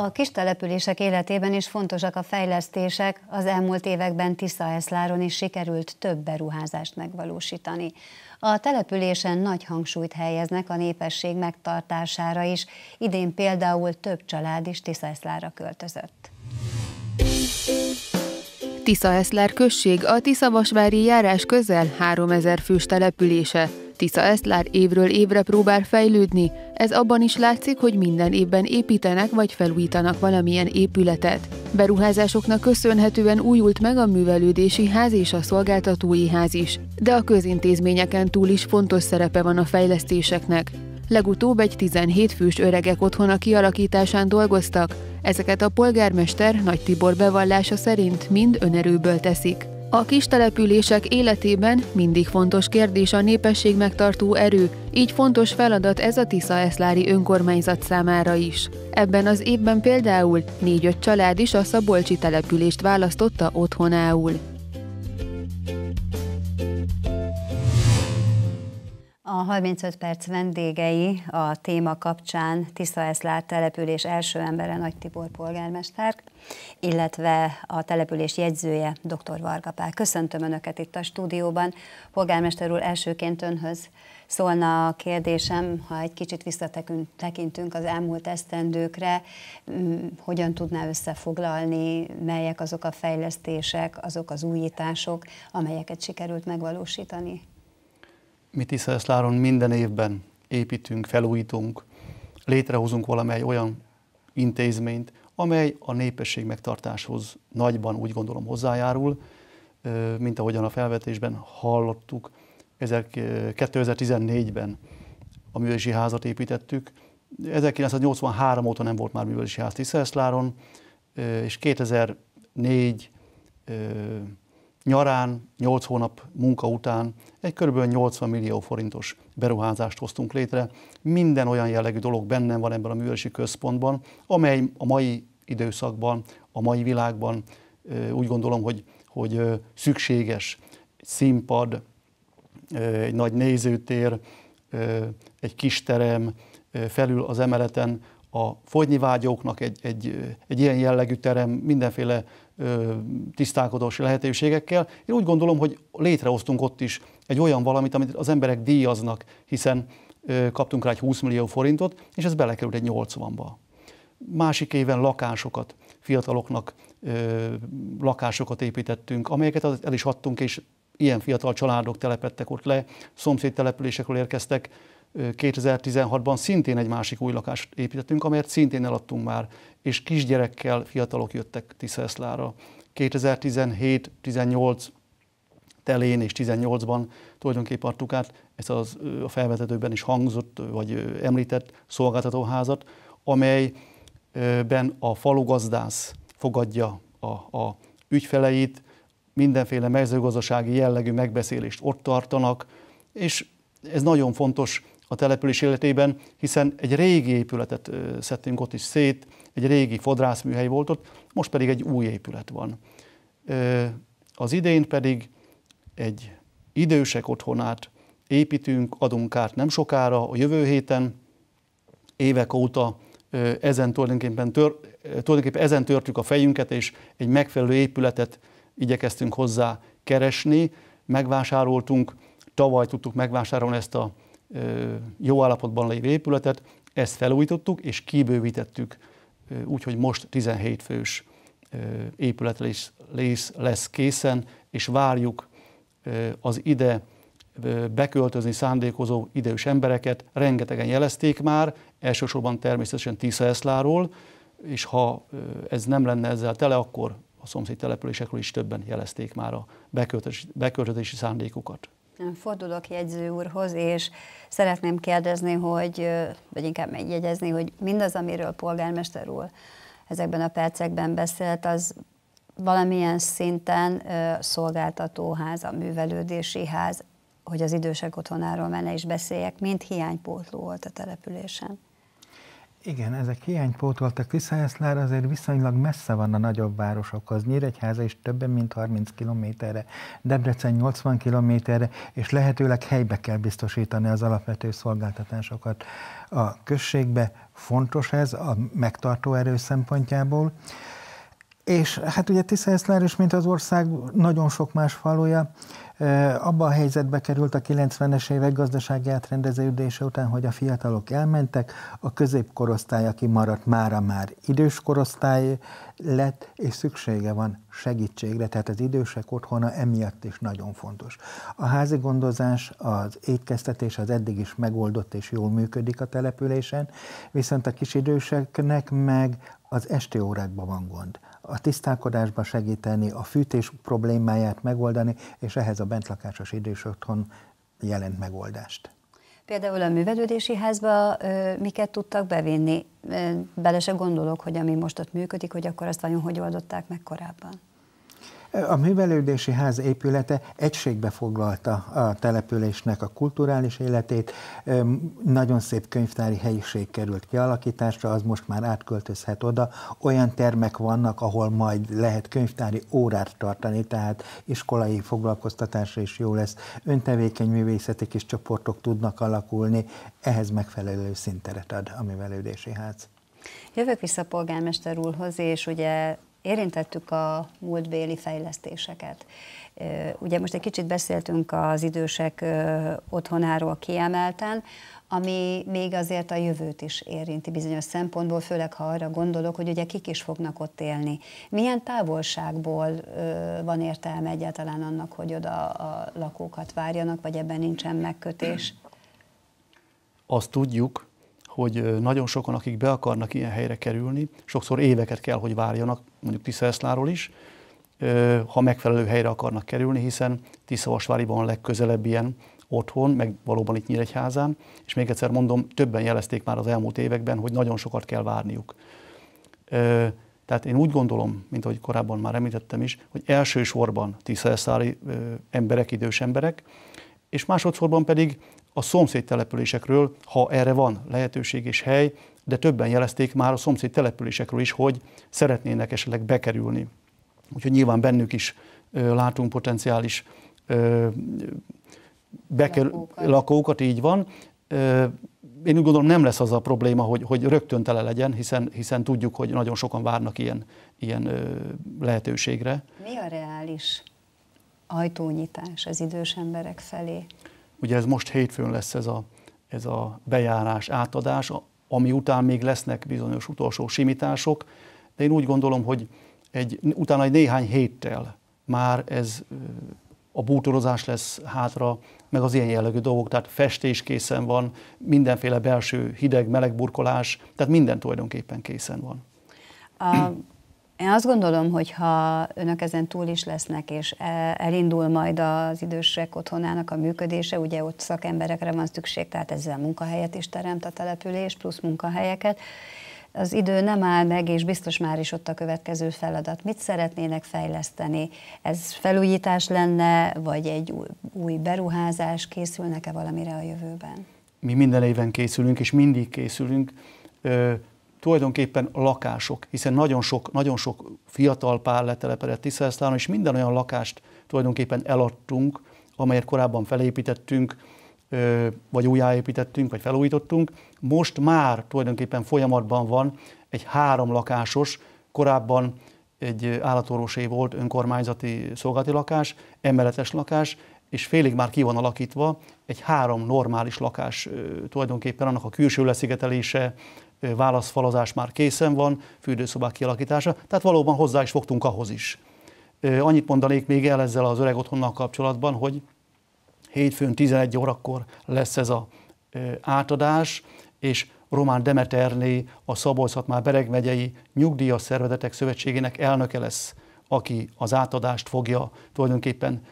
A kis települések életében is fontosak a fejlesztések, az elmúlt években Tiszaeszláron is sikerült több beruházást megvalósítani. A településen nagy hangsúlyt helyeznek a népesség megtartására is, idén például több család is Tiszaeszlára költözött. Tiszaeszlár község a Tiszavasvári járás közel 3000 fős települése. Tisza Eszlár évről évre próbál fejlődni, ez abban is látszik, hogy minden évben építenek vagy felújítanak valamilyen épületet. Beruházásoknak köszönhetően újult meg a művelődési ház és a szolgáltatói ház is, de a közintézményeken túl is fontos szerepe van a fejlesztéseknek. Legutóbb egy 17 fős öregek otthona kialakításán dolgoztak, ezeket a polgármester Nagy Tibor bevallása szerint mind önerőből teszik. A kis települések életében mindig fontos kérdés a népesség megtartó erő, így fontos feladat ez a Tisza-Eszlári önkormányzat számára is. Ebben az évben például négy-öt család is a szabolcsi települést választotta otthonául. A 35 perc vendégei a téma kapcsán Tiszaeszlát település első embere Nagy Tibor polgármester, illetve a település jegyzője dr. Varga Pál. Köszöntöm Önöket itt a stúdióban. Polgármester úr, elsőként Önhöz szólna a kérdésem, ha egy kicsit visszatekintünk az elmúlt esztendőkre, hogyan tudná összefoglalni, melyek azok a fejlesztések, azok az újítások, amelyeket sikerült megvalósítani? Mi Tiszaeszláron minden évben építünk, felújítunk, létrehozunk valamely olyan intézményt, amely a népesség megtartáshoz nagyban úgy gondolom hozzájárul, mint ahogyan a felvetésben hallottuk, 2014-ben a művelési házat építettük, 1983 óta nem volt már művelési ház Tiszaeszláron, és 2004 nyarán, 8 hónap munka után egy kb. 80 millió forintos beruházást hoztunk létre. Minden olyan jellegű dolog bennem van ebben a művelési központban, amely a mai időszakban, a mai világban úgy gondolom, hogy, hogy szükséges. Egy színpad, egy nagy nézőtér, egy kis terem, felül az emeleten a fogyni vágyóknak egy, egy, egy ilyen jellegű terem mindenféle ö, tisztálkodási lehetőségekkel. Én úgy gondolom, hogy létrehoztunk ott is egy olyan valamit, amit az emberek díjaznak, hiszen ö, kaptunk rá egy 20 millió forintot, és ez belekerült egy 80-ba. Másik éven lakásokat, fiataloknak ö, lakásokat építettünk, amelyeket el is adtunk, és ilyen fiatal családok telepettek ott le, szomszéd településekről érkeztek, 2016-ban szintén egy másik új lakást építettünk, amelyet szintén eladtunk már, és kisgyerekkel fiatalok jöttek Tiszeszlára. 2017-18 telén és 18-ban tulajdonképpen adtuk át ezt az, a felvezetőben is hangzott, vagy említett szolgáltatóházat, amelyben a falugazdász fogadja a, a ügyfeleit, mindenféle mezőgazdasági jellegű megbeszélést ott tartanak, és ez nagyon fontos a település életében, hiszen egy régi épületet szedtünk ott is szét, egy régi fodrászműhely volt ott, most pedig egy új épület van. Az idén pedig egy idősek otthonát építünk, adunk át nem sokára, a jövő héten, évek óta ezen tulajdonképpen, tör, tulajdonképpen ezen törtük a fejünket, és egy megfelelő épületet igyekeztünk hozzá keresni, megvásároltunk, tavaly tudtuk megvásárolni ezt a jó állapotban lévő épületet, ezt felújítottuk és kibővítettük úgyhogy most 17 fős épület lesz, lesz készen, és várjuk az ide beköltözni szándékozó idős embereket. Rengetegen jelezték már, elsősorban természetesen Tiszaeszláról, és ha ez nem lenne ezzel tele, akkor a szomszéd településekről is többen jelezték már a beköltözési szándékukat. Fordulok jegyző úrhoz, és szeretném kérdezni, hogy, vagy inkább megjegyezni, hogy mindaz, amiről polgármester úr ezekben a percekben beszélt, az valamilyen szinten szolgáltatóház, a művelődési ház, hogy az idősek otthonáról menne is beszéljek, mint hiánypótló volt a településen. Igen, ezek hiánypótoltak Tiszaeszlár azért viszonylag messze van a nagyobb városokhoz. Nyíregyháza is többen, mint 30 kilométerre, Debrecen 80 kilométerre, és lehetőleg helybe kell biztosítani az alapvető szolgáltatásokat a községbe. Fontos ez a megtartó erő szempontjából. És hát ugye is, mint az ország nagyon sok más faluja, abba a helyzetbe került a 90-es évek gazdasági átrendeződése után, hogy a fiatalok elmentek, a középkorosztály, aki maradt mára már idős korosztály lett, és szüksége van segítségre, tehát az idősek otthona emiatt is nagyon fontos. A házi gondozás, az étkeztetés az eddig is megoldott és jól működik a településen, viszont a kis időseknek meg az esti órákban van gond a tisztálkodásba segíteni, a fűtés problémáját megoldani, és ehhez a bentlakásos idős otthon jelent megoldást. Például a művelődési házba ö, miket tudtak bevinni? Bele se gondolok, hogy ami most ott működik, hogy akkor azt vajon hogy oldották meg korábban. A művelődési ház épülete egységbe foglalta a településnek a kulturális életét, nagyon szép könyvtári helyiség került kialakításra, az most már átköltözhet oda, olyan termek vannak, ahol majd lehet könyvtári órát tartani, tehát iskolai foglalkoztatásra is jó lesz, öntevékeny művészeti kis csoportok tudnak alakulni, ehhez megfelelő szinteret ad a művelődési ház. Jövök vissza a polgármester úrhoz, és ugye Érintettük a múltbéli fejlesztéseket. Ugye most egy kicsit beszéltünk az idősek otthonáról kiemelten, ami még azért a jövőt is érinti bizonyos szempontból, főleg ha arra gondolok, hogy ugye kik is fognak ott élni. Milyen távolságból van értelme egyáltalán annak, hogy oda a lakókat várjanak, vagy ebben nincsen megkötés? Azt tudjuk, hogy nagyon sokan, akik be akarnak ilyen helyre kerülni, sokszor éveket kell, hogy várjanak, mondjuk Tiszaeszláról is, ha megfelelő helyre akarnak kerülni, hiszen van a legközelebb ilyen otthon, meg valóban itt Nyíregyházán, és még egyszer mondom, többen jelezték már az elmúlt években, hogy nagyon sokat kell várniuk. Tehát én úgy gondolom, mint ahogy korábban már említettem is, hogy elsősorban tiszaeszári emberek, idős emberek, és másodszorban pedig a szomszéd településekről, ha erre van lehetőség és hely, de többen jelezték már a szomszéd településekről is, hogy szeretnének esetleg bekerülni. Úgyhogy nyilván bennük is ö, látunk potenciális ö, bekerül, lakókat. lakókat, így van. Ö, én úgy gondolom nem lesz az a probléma, hogy, hogy rögtön tele legyen, hiszen, hiszen tudjuk, hogy nagyon sokan várnak ilyen, ilyen ö, lehetőségre. Mi a reális ajtónyitás az idős emberek felé? Ugye ez most hétfőn lesz ez a, ez a bejárás, átadás, ami után még lesznek bizonyos utolsó simítások, de én úgy gondolom, hogy egy, utána egy néhány héttel már ez a bútorozás lesz hátra, meg az ilyen jellegű dolgok, tehát festés készen van, mindenféle belső hideg-meleg burkolás, tehát minden tulajdonképpen készen van. A én azt gondolom, hogy ha önök ezen túl is lesznek, és e, elindul majd az idősek otthonának a működése, ugye ott szakemberekre van szükség, tehát ezzel munkahelyet is teremt a település, plusz munkahelyeket, az idő nem áll meg, és biztos már is ott a következő feladat. Mit szeretnének fejleszteni? Ez felújítás lenne, vagy egy új beruházás? Készülnek-e valamire a jövőben? Mi minden évben készülünk, és mindig készülünk tulajdonképpen lakások, hiszen nagyon sok, nagyon sok fiatal pár letelepedett Tiszasztáron, és minden olyan lakást tulajdonképpen eladtunk, amelyet korábban felépítettünk, vagy újjáépítettünk, vagy felújítottunk. Most már tulajdonképpen folyamatban van egy három lakásos, korábban egy állatorvosé volt önkormányzati szolgálati lakás, emeletes lakás, és félig már ki van alakítva egy három normális lakás tulajdonképpen, annak a külső leszigetelése, válaszfalazás már készen van, fürdőszobák kialakítása, tehát valóban hozzá is fogtunk ahhoz is. Annyit mondanék még el ezzel az öreg otthonnal kapcsolatban, hogy hétfőn 11 órakor lesz ez a átadás, és Román Demeterné, a szabolcs már Bereg megyei Nyugdíjas Szervezetek Szövetségének elnöke lesz, aki az átadást fogja tulajdonképpen,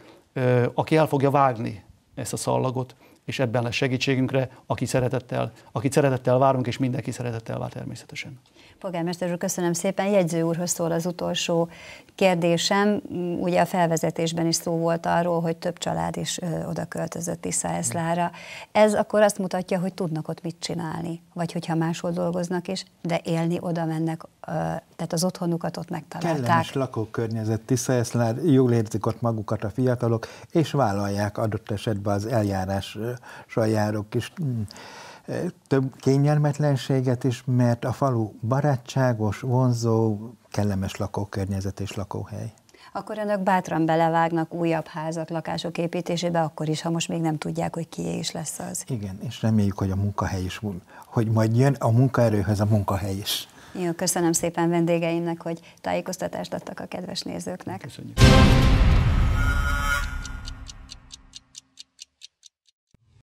aki el fogja vágni ezt a szallagot és ebben lesz segítségünkre, aki szeretettel, aki szeretettel várunk, és mindenki szeretettel vár természetesen. Polgármester úr, köszönöm szépen. Jegyző úrhoz szól az utolsó kérdésem. Ugye a felvezetésben is szó volt arról, hogy több család is ö, oda költözött Tiszaeszlára. Ez akkor azt mutatja, hogy tudnak ott mit csinálni, vagy hogyha máshol dolgoznak is, de élni oda mennek, tehát az otthonukat ott megtalálták. Kellemes lakókörnyezet, Eszlár, jól érzik ott magukat a fiatalok, és vállalják adott esetben az eljárás járók is mm, több kényelmetlenséget is, mert a falu barátságos, vonzó, kellemes lakókörnyezet és lakóhely akkor önök bátran belevágnak újabb házak, lakások építésébe, akkor is, ha most még nem tudják, hogy kié is lesz az. Igen, és reméljük, hogy a munkahely is, hogy majd jön a munkaerőhöz a munkahely is. Jó köszönöm szépen vendégeimnek, hogy tájékoztatást adtak a kedves nézőknek. Köszönjük.